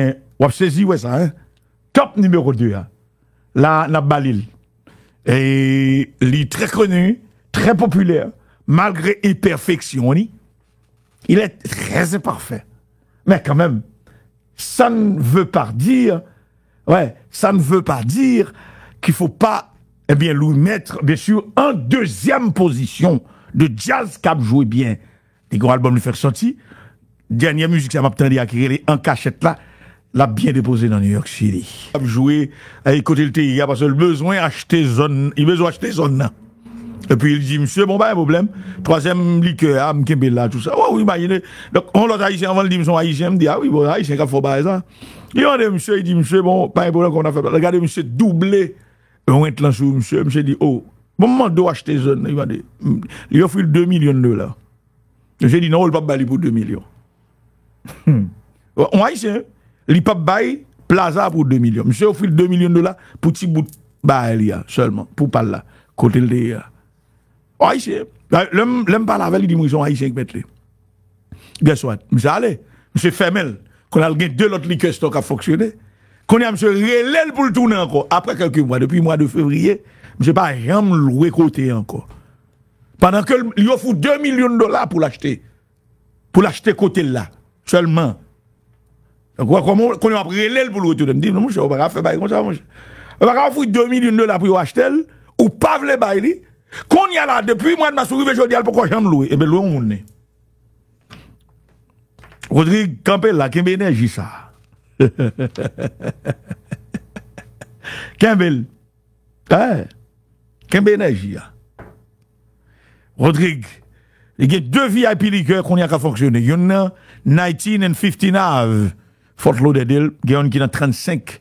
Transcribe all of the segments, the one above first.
Eh, saisi ça eh? Top numéro 2 la ah. Là n'a balil. Et il est très connu, très populaire malgré imperfection Il est très imparfait. Mais quand même, ça ne veut pas dire ouais, ça ne veut pas dire qu'il faut pas eh bien lui mettre bien sûr en deuxième position de jazz cap joué bien. des gros albums lui faire sortir. Dernière musique ça m'a à qui un en cachette là, l'a bien déposé dans New York City. A joué à eh, écouter le TIA parce pas seul besoin acheter zone, il besoin acheter zone Et puis il dit, monsieur, bon, ben, pas un problème. Troisième liqueur, ah, m'kembe là, tout ça. Oh, oui, bah, imaginez. Donc, on l'a haïtien, avant de dire Monsieur, haïtien, me dit, ah oui, bon, haïtien, qu'a faut pas bah, ça. Il a dit, oh, monsieur, il dit, monsieur, bon, pas de problème qu'on a fait. Regardez, monsieur, doublé. On est là sur monsieur, monsieur dit, oh, bon, moment doit acheter zone, il m'a dit, il offre 2 millions de dollars. J'ai dit, non, on ne peut pas pour 2 millions. Hmm. on haïtien, l'IPAP Baye, Plaza pour 2 millions. Monsieur offre 2 millions de dollars pour petit bout baille, seulement, pour parler là, côté le Haïtien. Bah, L'homme parle avec lui, dit, ils ont haïtien qui mettent Bien sûr, monsieur allez, monsieur Femel, qu'on a deux autres liqueurs stock à fonctionner. Qu'on a monsieur relèl pour le tourner encore. Après quelques mois, depuis le mois de février, monsieur pas jamais loué côté encore. Pendant que lui offre 2 millions de dollars pour l'acheter. Pour l'acheter côté là. Seulement. Donc, comment on a pris pour le retour me non, mon on va faire comme ça, On va faire 2 millions de dollars pour acheter, ou pas le bail. Qu'on y a là, depuis moi de ma souris, je dis, louer Eh bien, louer, on Rodrigue est qui hein? a énergie, ça. Kembel. Ouais. Kembel énergie. Rodrigue. Il y a deux VIP liqueurs qu'on y a qu'à fonctionner. Il y en a 19 and 15 Fort Lauderdale, il qui est dans 35,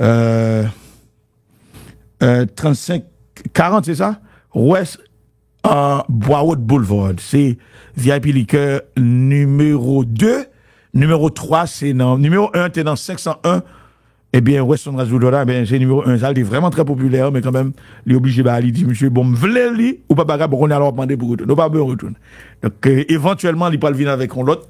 euh, euh, 35, 40, c'est ça? West euh, bois Boiswood Boulevard. C'est VIP Liqueur numéro 2. Numéro 3, c'est dans, numéro 1, c'est dans 501. Eh bien, Weston Razoudola, eh ben, c'est numéro 1. Ça, il est vraiment très populaire, mais quand même, il est obligé d'aller dire, monsieur, bon, li, ou pas bon, on est alors demandé pour retourner. pas Donc, euh, éventuellement, il peut venir avec un l'autre.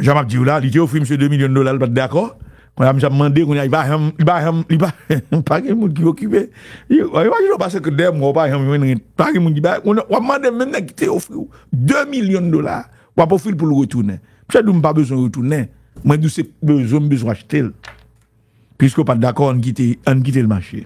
Jean-Marc Dioula, il t'a offert monsieur 2 millions de dollars, pas d'accord. Quand il m'a demandé, il va pas, il va il pas de monde qui occupé. Il va toujours passer que des mois, pas de monde, pas de monde qui va, on m'a demandé même qui t'a offert 2 millions de dollars, on va fil pour le retourner. je n'ai pas besoin de retourner. Moi, c'est besoin, besoin acheter. Puisque pas d'accord, on quitte, on quitte le marché.